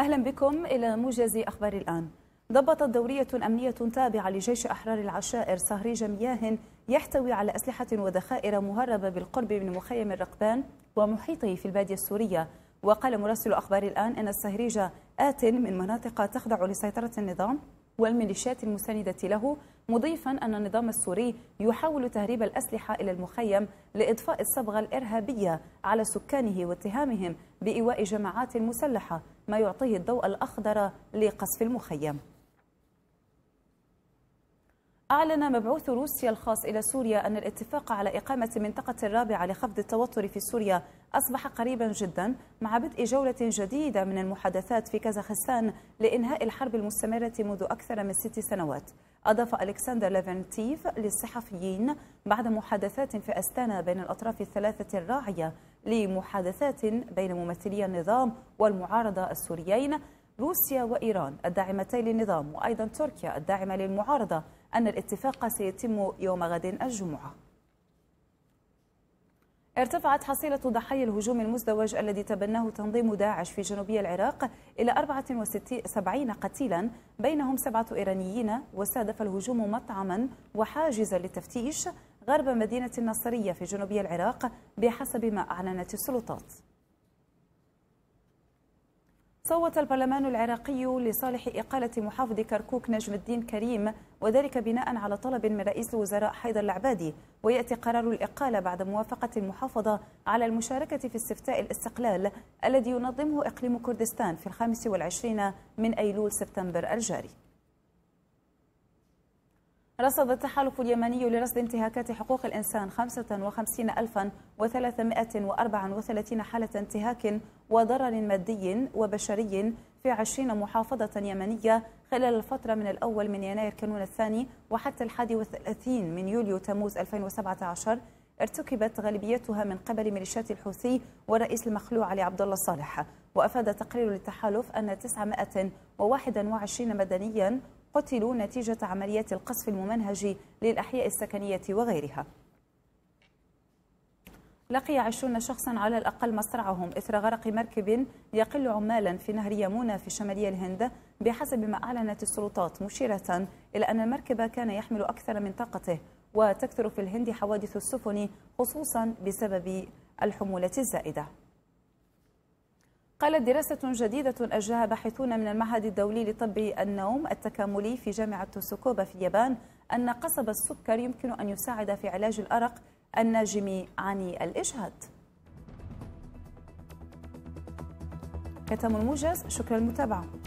أهلا بكم إلى موجز أخبار الآن ضبطت دورية أمنية تابعة لجيش أحرار العشائر صهريج مياه يحتوي على أسلحة وذخائر مهربة بالقرب من مخيم الرقبان ومحيطه في البادية السورية وقال مراسل أخبار الآن أن الصهريج آت من مناطق تخضع لسيطرة النظام والميليشيات المساندة له مضيفا أن النظام السوري يحاول تهريب الأسلحة إلى المخيم لإضفاء الصبغة الإرهابية على سكانه واتهامهم بإيواء جماعات مسلحة ما يعطيه الضوء الأخضر لقصف المخيم أعلن مبعوث روسيا الخاص إلى سوريا أن الاتفاق على إقامة منطقة الرابعة لخفض التوتر في سوريا أصبح قريبا جدا مع بدء جولة جديدة من المحادثات في كازاخستان لإنهاء الحرب المستمرة منذ أكثر من ست سنوات أضاف ألكسندر ليفنتيف للصحفيين بعد محادثات في أستانا بين الأطراف الثلاثة الراعية لمحادثات بين ممثلي النظام والمعارضة السوريين روسيا وإيران الداعمتين للنظام وأيضا تركيا الداعمة للمعارضة أن الاتفاق سيتم يوم غد الجمعة ارتفعت حصيلة ضحايا الهجوم المزدوج الذي تبناه تنظيم داعش في جنوبي العراق إلى 74 قتيلا بينهم سبعة إيرانيين واستهدف الهجوم مطعما وحاجزا للتفتيش غرب مدينة الناصرية في جنوبي العراق بحسب ما أعلنت السلطات صوت البرلمان العراقي لصالح إقالة محافظ كركوك نجم الدين كريم وذلك بناء على طلب من رئيس الوزراء حيدر العبادي ويأتي قرار الإقالة بعد موافقة المحافظة على المشاركة في استفتاء الاستقلال الذي ينظمه إقليم كردستان في الخامس والعشرين من أيلول سبتمبر الجاري رصد التحالف اليمني لرصد انتهاكات حقوق الإنسان 55334 حالة انتهاك وضرر مادي وبشري في 20 محافظة يمنية خلال الفترة من الأول من يناير كانون الثاني وحتى الحادي والثلاثين من يوليو تموز 2017 ارتكبت غالبيتها من قبل ميليشيات الحوثي والرئيس المخلوع علي عبد الله صالح وأفاد تقرير للتحالف أن 921 مدنيا قتلوا نتيجة عمليات القصف الممنهج للأحياء السكنية وغيرها لقي عشرون شخصا على الأقل مصرعهم إثر غرق مركب يقل عمالا في نهر يمونة في شمالي الهند بحسب ما أعلنت السلطات مشيرة إلى أن المركب كان يحمل أكثر من طاقته وتكثر في الهند حوادث السفن خصوصا بسبب الحمولة الزائدة قالت دراسة جديدة أجراها باحثون من المعهد الدولي لطب النوم التكاملي في جامعة سوكوبا في اليابان أن قصب السكر يمكن أن يساعد في علاج الأرق الناجم عن الإجهاد كتم الموجز شكرا للمتابعه